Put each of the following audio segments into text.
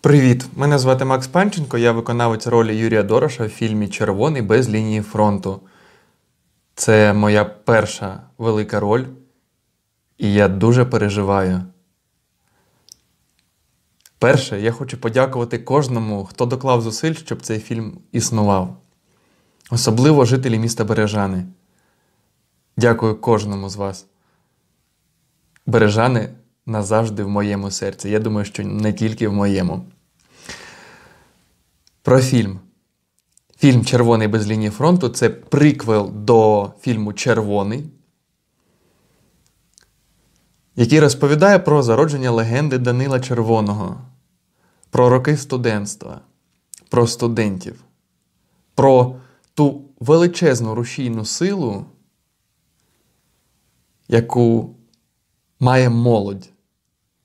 Привіт! Мене звати Макс Панченко, я виконавець ролі Юрія Дороша в фільмі Червоний без лінії фронту. Це моя перша велика роль, і я дуже переживаю. Перше, я хочу подякувати кожному, хто доклав зусиль, щоб цей фільм існував, особливо жителі міста Бережани. Дякую кожному з вас. Бережани назавжди в моєму серці. Я думаю, що не тільки в моєму. Про фільм. Фільм Червоний без лінії фронту це приквел до фільму Червоний, який розповідає про зародження легенди Данила Червоного, про роки студентства, про студентів, про ту величезну рушійну силу, яку має молодь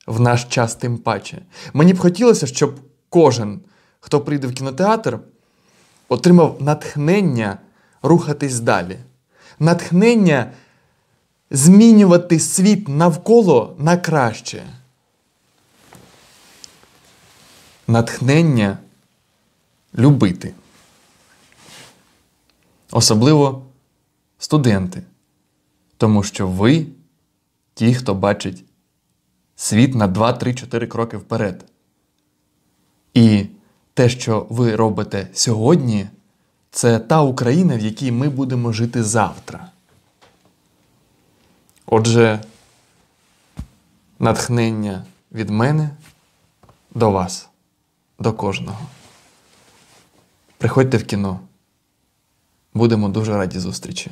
в наш час тим паче. Мені б хотілося, щоб кожен, хто прийде в кінотеатр, отримав натхнення рухатись далі, натхнення змінювати світ навколо на краще. Натхнення любити. Особливо студенти. Тому що ви ті, хто бачить світ на 2-3-4 кроки вперед. І те, що ви робите сьогодні, це та Україна, в якій ми будемо жити завтра. Отже, натхнення від мене до вас, до кожного. Приходьте в кіно. Будемо дуже раді зустрічі.